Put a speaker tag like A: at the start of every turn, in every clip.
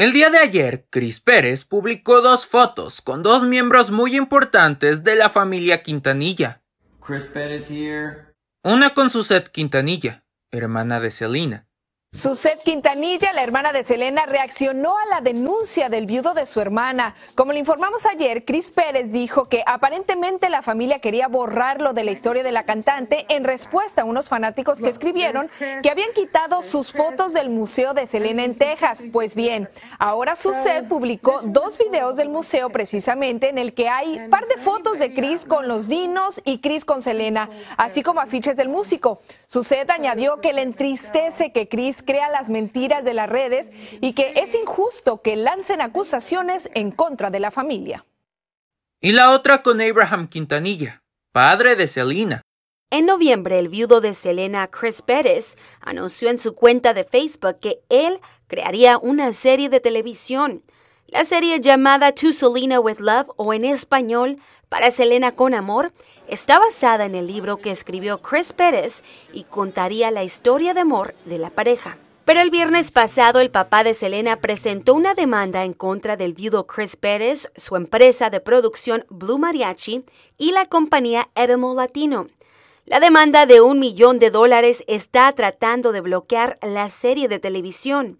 A: El día de ayer, Chris Pérez publicó dos fotos con dos miembros muy importantes de la familia Quintanilla. Una con Suset Quintanilla, hermana de Selena,
B: Suset Quintanilla, la hermana de Selena, reaccionó a la denuncia del viudo de su hermana. Como le informamos ayer, Chris Pérez dijo que aparentemente la familia quería borrarlo de la historia de la cantante en respuesta a unos fanáticos que escribieron que habían quitado sus fotos del museo de Selena en Texas. Pues bien, ahora Suset publicó dos videos del museo precisamente en el que hay un par de fotos de Chris con los dinos y Chris con Selena, así como afiches del músico. Suset añadió que le entristece que Chris crea las mentiras de las redes y que es injusto que lancen acusaciones en contra de la familia.
A: Y la otra con Abraham Quintanilla, padre de Selena.
C: En noviembre, el viudo de Selena, Chris Pérez, anunció en su cuenta de Facebook que él crearía una serie de televisión la serie llamada To Selena with Love o en español Para Selena con Amor está basada en el libro que escribió Chris Pérez y contaría la historia de amor de la pareja. Pero el viernes pasado el papá de Selena presentó una demanda en contra del viudo Chris Pérez, su empresa de producción Blue Mariachi y la compañía Edemo Latino. La demanda de un millón de dólares está tratando de bloquear la serie de televisión.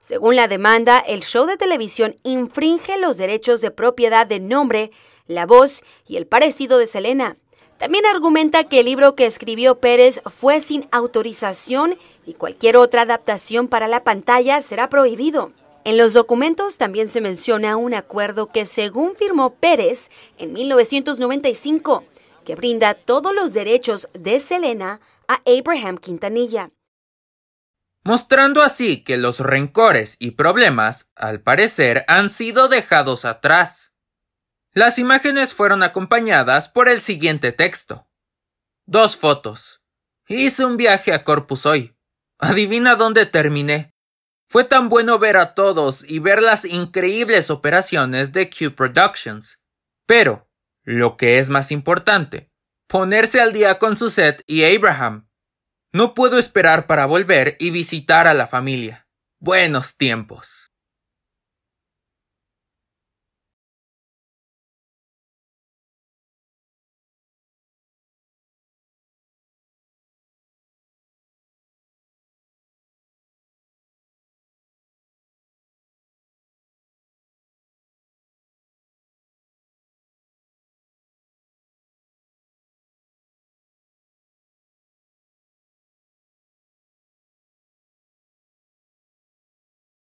C: Según la demanda, el show de televisión infringe los derechos de propiedad de nombre, la voz y el parecido de Selena. También argumenta que el libro que escribió Pérez fue sin autorización y cualquier otra adaptación para la pantalla será prohibido. En los documentos también se menciona un acuerdo que según firmó Pérez en 1995, que brinda todos los derechos de Selena a Abraham Quintanilla
A: mostrando así que los rencores y problemas, al parecer, han sido dejados atrás. Las imágenes fueron acompañadas por el siguiente texto. Dos fotos. Hice un viaje a Corpus hoy. Adivina dónde terminé. Fue tan bueno ver a todos y ver las increíbles operaciones de Q Productions. Pero, lo que es más importante, ponerse al día con su y Abraham, no puedo esperar para volver y visitar a la familia. Buenos tiempos.